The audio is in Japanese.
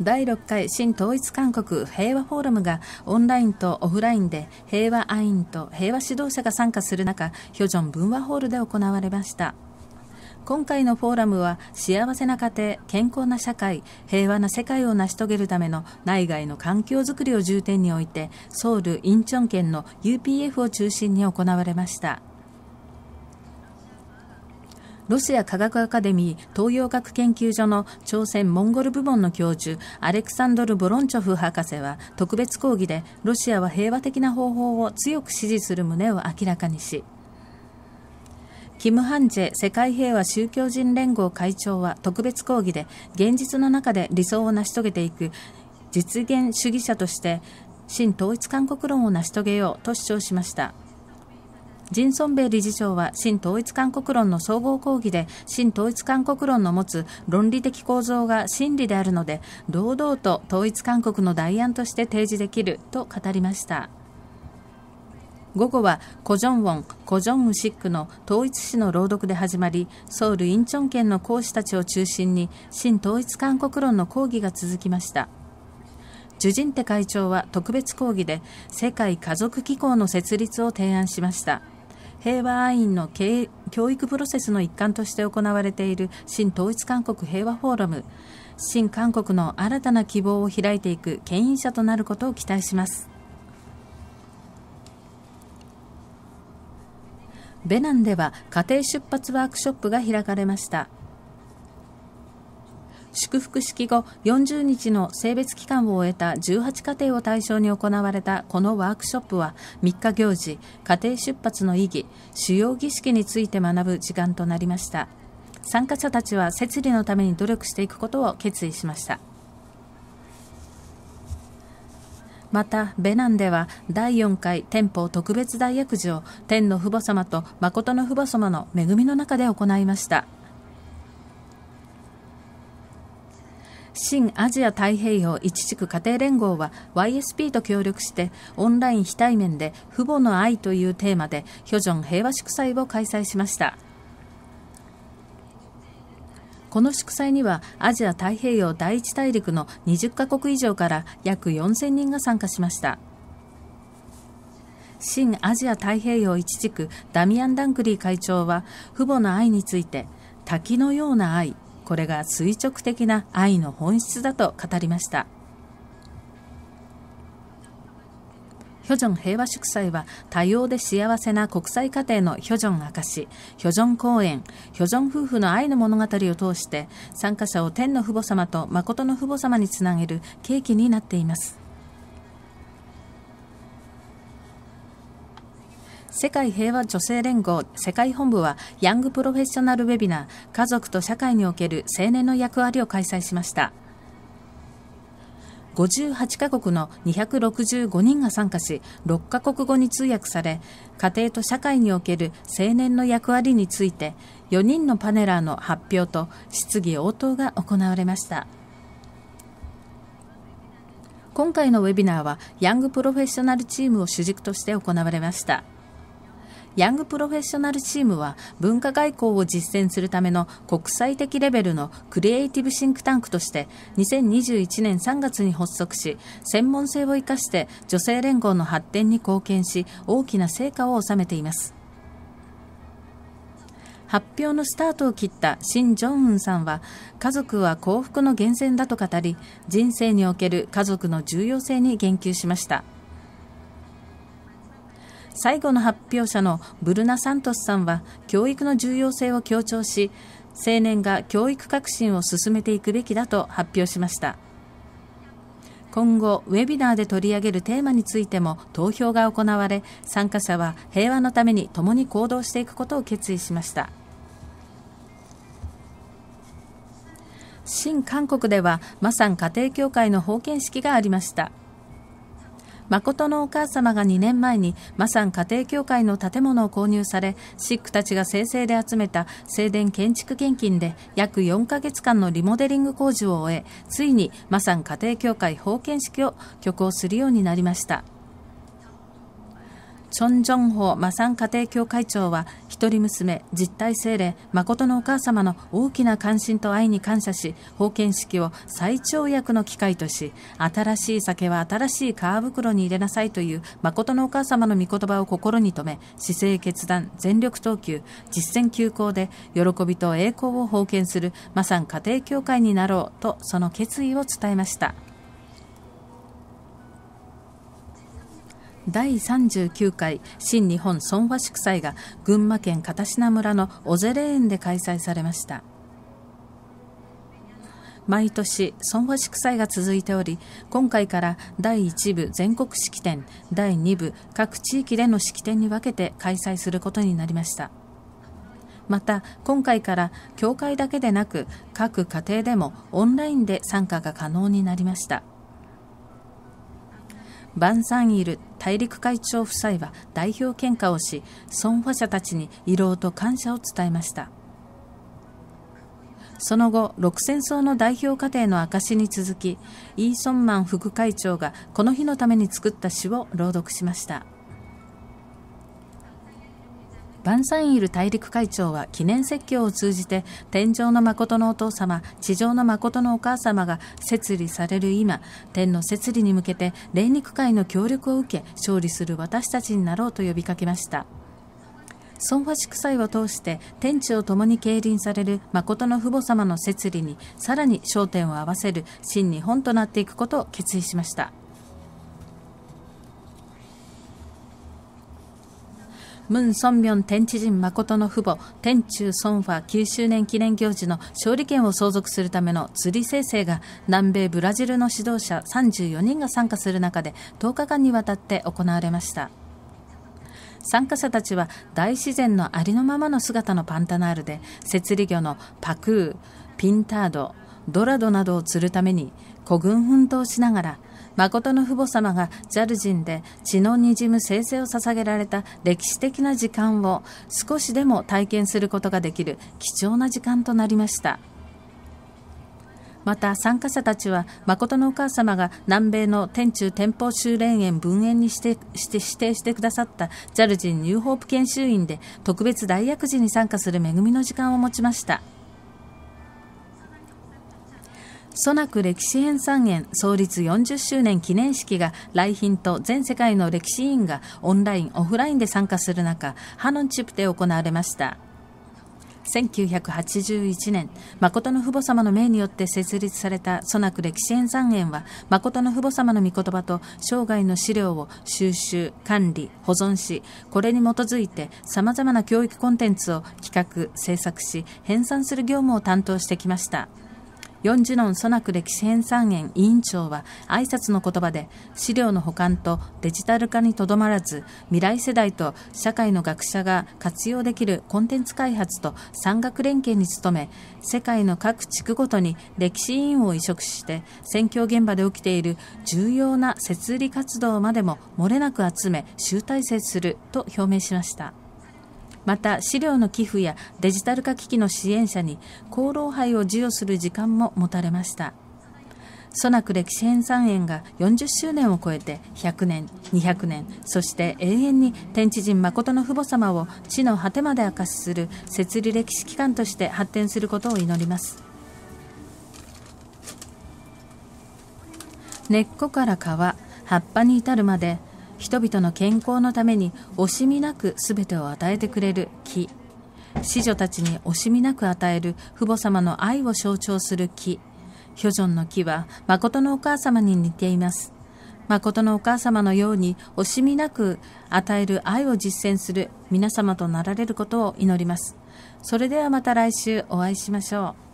第6回新統一韓国平和フォーラムがオンラインとオフラインで平和アインと平和指導者が参加する中、ヒョジョン文和ホールで行われました。今回のフォーラムは幸せな家庭、健康な社会、平和な世界を成し遂げるための内外の環境づくりを重点においてソウル・インチョン県の UPF を中心に行われました。ロシア科学アカデミー東洋学研究所の朝鮮モンゴル部門の教授アレクサンドル・ボロンチョフ博士は特別講義でロシアは平和的な方法を強く支持する旨を明らかにしキム・ハンジェ世界平和宗教人連合会長は特別講義で現実の中で理想を成し遂げていく実現主義者として新統一韓国論を成し遂げようと主張しました。ジン・ソンベイ理事長は新統一韓国論の総合講義で新統一韓国論の持つ論理的構造が真理であるので堂々と統一韓国の代案として提示できると語りました。午後はコ・ジョンウォン、コ・ジョンウシックの統一史の朗読で始まり、ソウル・インチョン県の講師たちを中心に、新統一韓国論の講義が続きました。ジュジンテ会長は特別講義で、世界家族機構の設立を提案しました。平和ア員の教育プロセスの一環として行われている新統一韓国平和フォーラム新韓国の新たな希望を開いていく牽引者となることを期待しますベナンでは家庭出発ワークショップが開かれました祝福式後40日の性別期間を終えた18家庭を対象に行われたこのワークショップは3日行事、家庭出発の意義、主要儀式について学ぶ時間となりました。参加者たちは設理のために努力していくことを決意しました。またベナンでは第4回天保特別大薬事を天の父母様と誠の父母様の恵みの中で行いました新アジア太平洋一地区家庭連合は YSP と協力してオンライン非対面で父母の愛というテーマでヒョジョン平和祝祭を開催しましたこの祝祭にはアジア太平洋第一大陸の20カ国以上から約4000人が参加しました新アジア太平洋一地区ダミアン・ダンクリー会長は父母の愛について滝のような愛これが垂直的な愛の本質だと語りましたヒョジョン平和祝祭は多様で幸せな国際家庭のヒョジョン証、ヒョジョン公演、ヒョジョン夫婦の愛の物語を通して参加者を天の父母様と誠の父母様につなげる契機になっています。世界平和女性連合世界本部はヤングプロフェッショナルウェビナー家族と社会における青年の役割を開催しました58カ国の265人が参加し6カ国語に通訳され家庭と社会における青年の役割について4人のパネラーの発表と質疑応答が行われました今回のウェビナーはヤングプロフェッショナルチームを主軸として行われました。ヤングプロフェッショナルチームは文化外交を実践するための国際的レベルのクリエイティブシンクタンクとして2021年3月に発足し専門性を生かして女性連合の発展に貢献し大きな成果を収めています。発表のスタートを切ったシン・ジョンウンさんは家族は幸福の源泉だと語り人生における家族の重要性に言及しました。最後の発表者のブルナ・サントスさんは教育の重要性を強調し青年が教育革新を進めていくべきだと発表しました今後ウェビナーで取り上げるテーマについても投票が行われ参加者は平和のために共に行動していくことを決意しました新韓国ではマサン家庭教会の封建式がありました誠のお母様が2年前にマサン家庭協会の建物を購入され、シックたちが生成で集めた正殿建築献金で約4ヶ月間のリモデリング工事を終え、ついにマサン家庭協会封建式を挙行するようになりました。チョン・ジョンホマサン家庭教会長は、一人娘、実体精霊、誠のお母様の大きな関心と愛に感謝し、封建式を最長役の機会とし、新しい酒は新しい皮袋に入れなさいという誠のお母様の御言葉を心に留め、姿勢決断、全力投球、実践休校で、喜びと栄光を封建するマサン家庭教会になろうと、その決意を伝えました。第39回新日本孫和祝祭が群馬県片品村の尾瀬霊園で開催されました。毎年、孫和祝祭が続いており、今回から第1部全国式典、第2部各地域での式典に分けて開催することになりました。また、今回から教会だけでなく、各家庭でもオンラインで参加が可能になりました。バンサンイル大陸会長夫妻は代表献花をし、孫和者たちに慰労と感謝を伝えました。その後、六戦争の代表家庭の証に続き、イーソンマン副会長がこの日のために作った詩を朗読しました。バンサインイル大陸会長は記念説教を通じて天上の誠のお父様地上の誠のお母様が摂理される今天の摂理に向けて霊肉界の協力を受け勝利する私たちになろうと呼びかけましたソンファ祝祭を通して天地を共に経輪される誠の父母様の摂理にさらに焦点を合わせる真に本となっていくことを決意しました。ムン・ソンミョン天知人誠の父母、天中孫和9周年記念行事の勝利権を相続するための釣り生成が南米ブラジルの指導者34人が参加する中で10日間にわたって行われました。参加者たちは大自然のありのままの姿のパンタナールで、摂理魚のパクー、ピンタード、ドラドなどを釣るために孤軍奮闘しながら誠の父母様がジャルジンで血の滲む生成を捧げられた歴史的な時間を少しでも体験することができる貴重な時間となりました。また参加者たちは誠のお母様が南米の天中天保修練園分園にしてして指定してくださったジャルジンニューホープ研修員で特別大薬事に参加する恵みの時間を持ちました。ソナク歴史編算園創立40周年記念式が来賓と全世界の歴史委員がオンライン、オフラインで参加する中、ハノンチップで行われました。1981年、誠の父母様の命によって設立されたソナク歴史演算園は、誠の父母様の御言葉と生涯の資料を収集、管理、保存し、これに基づいて様々な教育コンテンツを企画、制作し、編纂する業務を担当してきました。ヨンジノンソナク歴史編纂園委員長は挨拶の言葉で資料の保管とデジタル化にとどまらず未来世代と社会の学者が活用できるコンテンツ開発と産学連携に努め世界の各地区ごとに歴史委員を移植して選挙現場で起きている重要な設立活動までも漏れなく集め集大成すると表明しました。また資料の寄付やデジタル化機器の支援者に功労杯を授与する時間も持たれましたソナク歴史編参園が40周年を超えて100年200年そして永遠に天地人誠の父母様を地の果てまで明かしする設立歴史機関として発展することを祈ります根っこから皮葉っぱに至るまで人々の健康のために惜しみなく全てを与えてくれる木子女たちに惜しみなく与える父母様の愛を象徴する木ヒョジョンの木は誠のお母様に似ています誠のお母様のように惜しみなく与える愛を実践する皆様となられることを祈りますそれではまた来週お会いしましょう